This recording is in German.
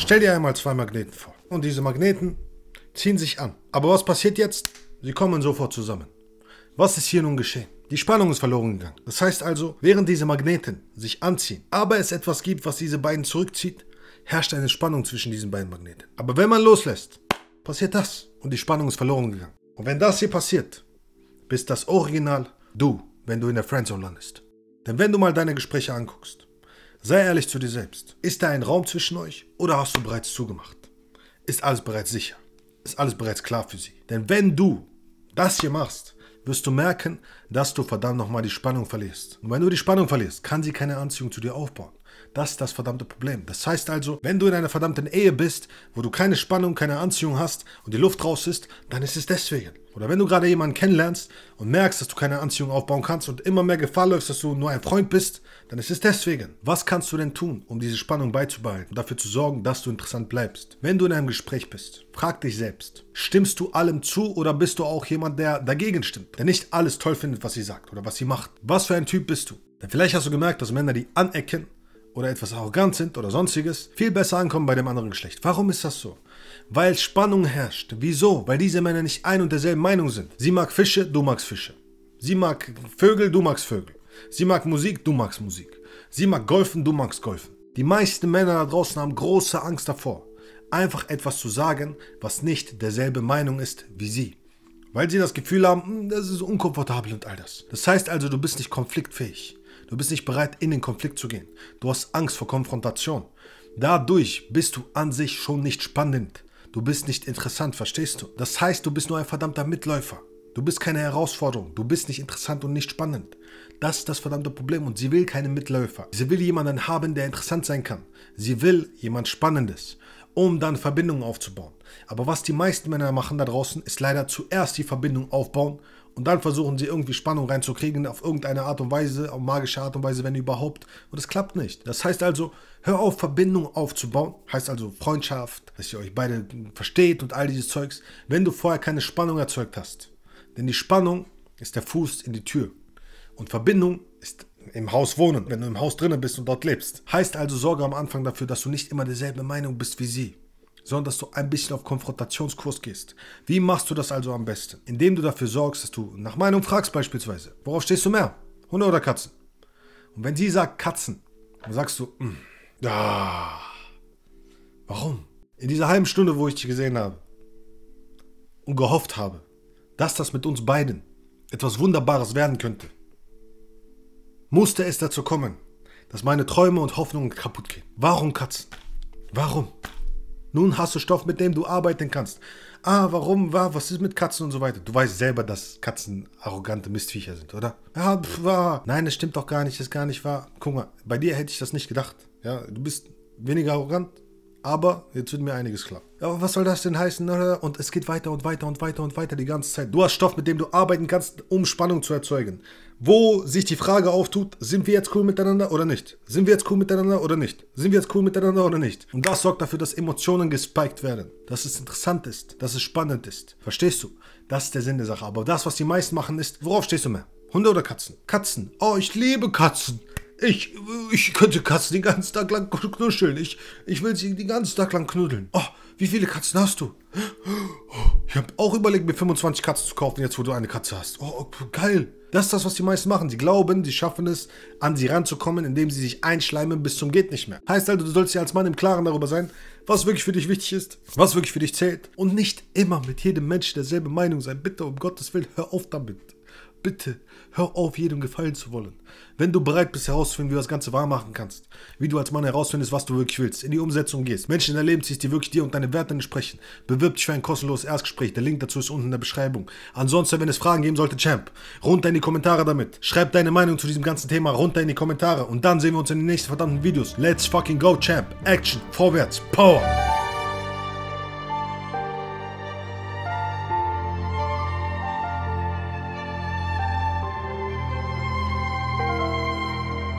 Stell dir einmal zwei Magneten vor. Und diese Magneten ziehen sich an. Aber was passiert jetzt? Sie kommen sofort zusammen. Was ist hier nun geschehen? Die Spannung ist verloren gegangen. Das heißt also, während diese Magneten sich anziehen, aber es etwas gibt, was diese beiden zurückzieht, herrscht eine Spannung zwischen diesen beiden Magneten. Aber wenn man loslässt, passiert das und die Spannung ist verloren gegangen. Und wenn das hier passiert, bist das Original du, wenn du in der Friendzone landest. Denn wenn du mal deine Gespräche anguckst, Sei ehrlich zu dir selbst. Ist da ein Raum zwischen euch oder hast du bereits zugemacht? Ist alles bereits sicher? Ist alles bereits klar für sie? Denn wenn du das hier machst, wirst du merken, dass du verdammt nochmal die Spannung verlierst. Und wenn du die Spannung verlierst, kann sie keine Anziehung zu dir aufbauen. Das ist das verdammte Problem. Das heißt also, wenn du in einer verdammten Ehe bist, wo du keine Spannung, keine Anziehung hast und die Luft raus ist, dann ist es deswegen. Oder wenn du gerade jemanden kennenlernst und merkst, dass du keine Anziehung aufbauen kannst und immer mehr Gefahr läufst, dass du nur ein Freund bist, dann ist es deswegen. Was kannst du denn tun, um diese Spannung beizubehalten und dafür zu sorgen, dass du interessant bleibst? Wenn du in einem Gespräch bist, frag dich selbst, stimmst du allem zu oder bist du auch jemand, der dagegen stimmt, der nicht alles toll findet, was sie sagt oder was sie macht? Was für ein Typ bist du? Denn vielleicht hast du gemerkt, dass Männer, die anecken, oder etwas arrogant sind oder sonstiges, viel besser ankommen bei dem anderen Geschlecht. Warum ist das so? Weil Spannung herrscht. Wieso? Weil diese Männer nicht ein und derselben Meinung sind. Sie mag Fische, du magst Fische. Sie mag Vögel, du magst Vögel. Sie mag Musik, du magst Musik. Sie mag Golfen, du magst Golfen. Die meisten Männer da draußen haben große Angst davor, einfach etwas zu sagen, was nicht derselbe Meinung ist wie sie. Weil sie das Gefühl haben, hm, das ist unkomfortabel und all das. Das heißt also, du bist nicht konfliktfähig. Du bist nicht bereit, in den Konflikt zu gehen. Du hast Angst vor Konfrontation. Dadurch bist du an sich schon nicht spannend. Du bist nicht interessant, verstehst du? Das heißt, du bist nur ein verdammter Mitläufer. Du bist keine Herausforderung. Du bist nicht interessant und nicht spannend. Das ist das verdammte Problem. Und sie will keine Mitläufer. Sie will jemanden haben, der interessant sein kann. Sie will jemand Spannendes, um dann Verbindungen aufzubauen. Aber was die meisten Männer machen da draußen, ist leider zuerst die Verbindung aufbauen und dann versuchen sie irgendwie Spannung reinzukriegen auf irgendeine Art und Weise, auf magische Art und Weise, wenn überhaupt. Und es klappt nicht. Das heißt also, hör auf, Verbindung aufzubauen. Heißt also Freundschaft, dass ihr euch beide versteht und all dieses Zeugs, wenn du vorher keine Spannung erzeugt hast. Denn die Spannung ist der Fuß in die Tür. Und Verbindung ist im Haus wohnen, wenn du im Haus drinnen bist und dort lebst. Heißt also, sorge am Anfang dafür, dass du nicht immer derselbe Meinung bist wie sie sondern dass du ein bisschen auf Konfrontationskurs gehst. Wie machst du das also am besten? Indem du dafür sorgst, dass du nach Meinung fragst beispielsweise, worauf stehst du mehr? Hunde oder Katzen? Und wenn sie sagt Katzen, dann sagst du, ah, warum? In dieser halben Stunde, wo ich dich gesehen habe und gehofft habe, dass das mit uns beiden etwas Wunderbares werden könnte, musste es dazu kommen, dass meine Träume und Hoffnungen kaputt gehen. Warum Katzen? Warum? Nun hast du Stoff, mit dem du arbeiten kannst. Ah, warum, war, was ist mit Katzen und so weiter? Du weißt selber, dass Katzen arrogante Mistviecher sind, oder? Ja, pf, war. Nein, das stimmt doch gar nicht, das ist gar nicht wahr. Guck mal, bei dir hätte ich das nicht gedacht. Ja, du bist weniger arrogant, aber jetzt wird mir einiges klar. Aber was soll das denn heißen? Ne? Und es geht weiter und weiter und weiter und weiter die ganze Zeit. Du hast Stoff, mit dem du arbeiten kannst, um Spannung zu erzeugen. Wo sich die Frage auftut, sind wir jetzt cool miteinander oder nicht? Sind wir jetzt cool miteinander oder nicht? Sind wir jetzt cool miteinander oder nicht? Und das sorgt dafür, dass Emotionen gespiked werden. Dass es interessant ist, dass es spannend ist. Verstehst du? Das ist der Sinn der Sache. Aber das, was die meisten machen, ist, worauf stehst du mehr? Hunde oder Katzen? Katzen. Oh, ich liebe Katzen. Ich, ich könnte Katzen den ganzen Tag lang knuscheln. Ich, ich will sie den ganzen Tag lang knuddeln. Oh, wie viele Katzen hast du? Ich habe auch überlegt, mir 25 Katzen zu kaufen, jetzt wo du eine Katze hast. Oh, oh geil. Das ist das, was die meisten machen. Sie glauben, sie schaffen es, an sie ranzukommen, indem sie sich einschleimen bis zum geht nicht mehr. Heißt also, du sollst ja als Mann im Klaren darüber sein, was wirklich für dich wichtig ist, was wirklich für dich zählt. Und nicht immer mit jedem Menschen derselbe Meinung sein. Bitte, um Gottes Willen, hör auf damit. Bitte hör auf, jedem gefallen zu wollen. Wenn du bereit bist herauszufinden, wie du das Ganze wahr machen kannst, wie du als Mann herausfindest, was du wirklich willst, in die Umsetzung gehst, Menschen in dein Leben ziehst, die wirklich dir und deine Werte entsprechen, bewirb dich für ein kostenloses Erstgespräch. Der Link dazu ist unten in der Beschreibung. Ansonsten, wenn es Fragen geben sollte, Champ, runter in die Kommentare damit. Schreib deine Meinung zu diesem ganzen Thema runter in die Kommentare und dann sehen wir uns in den nächsten verdammten Videos. Let's fucking go, Champ. Action, vorwärts, Power.